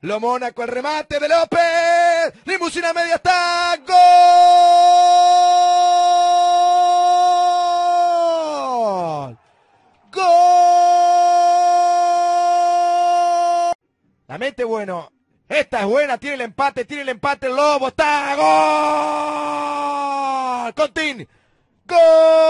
Lo Monaco, el remate de López. Limusina media está. ¡Gol! ¡Gol! La mente bueno. Esta es buena. Tiene el empate. Tiene el empate. El Lobo está. ¡Gol! Contín. ¡Gol!